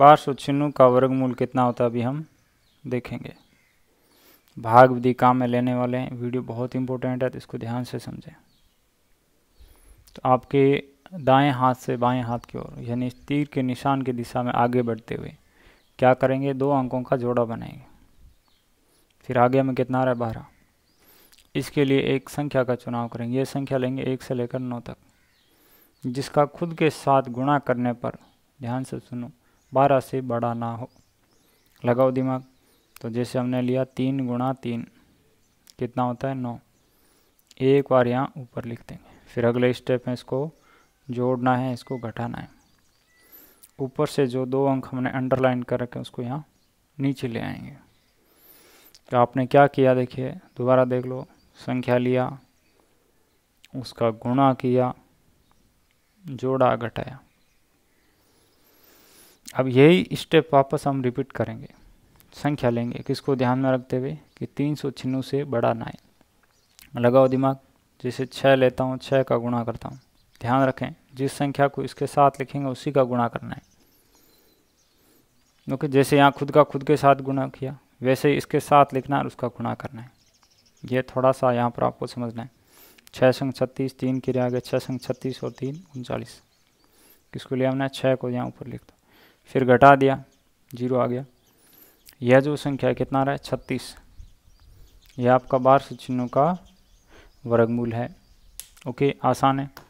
बारह सौ छिन्नू का वर्गमूल कितना होता है अभी हम देखेंगे भाग विधि काम में लेने वाले हैं वीडियो बहुत इंपॉर्टेंट है तो इसको ध्यान से समझें तो आपके दाएं हाथ से बाएं हाथ की ओर यानी तीर के निशान की दिशा में आगे बढ़ते हुए क्या करेंगे दो अंकों का जोड़ा बनाएंगे फिर आगे में कितना आ रहा है बारह इसके लिए एक संख्या का चुनाव करेंगे ये संख्या लेंगे एक से लेकर नौ तक जिसका खुद के साथ गुणा करने पर ध्यान से सुनो बारह से बड़ा ना हो लगाओ दिमाग तो जैसे हमने लिया तीन गुणा तीन कितना होता है नौ एक बार यहाँ ऊपर लिख देंगे फिर अगले स्टेप में इसको जोड़ना है इसको घटाना है ऊपर से जो दो अंक हमने अंडरलाइन कर रखे उसको यहाँ नीचे ले आएंगे तो आपने क्या किया देखिए दोबारा देख लो संख्या लिया उसका गुणा किया जोड़ा घटाया अब यही स्टेप वापस हम रिपीट करेंगे संख्या लेंगे किसको ध्यान में रखते हुए कि तीन सौ छिन्नु से बड़ा नाइन लगाओ दिमाग जैसे छः लेता हूँ छः का गुणा करता हूँ ध्यान रखें जिस संख्या को इसके साथ लिखेंगे उसी का गुणा करना है ओके जैसे यहाँ खुद का खुद के साथ गुणा किया वैसे ही इसके साथ लिखना और उसका गुणा करना है ये थोड़ा सा यहाँ पर आपको समझना है छः संग छत्तीस तीन के आगे छः संग छत्तीस और तीन उनचालीस किसको लिया हमने छः को यहाँ ऊपर लिखता फिर घटा दिया जीरो आ गया यह जो संख्या कितना आ रहा है छत्तीस यह आपका बारह सौ चिन्हों का वर्गमूल है ओके आसान है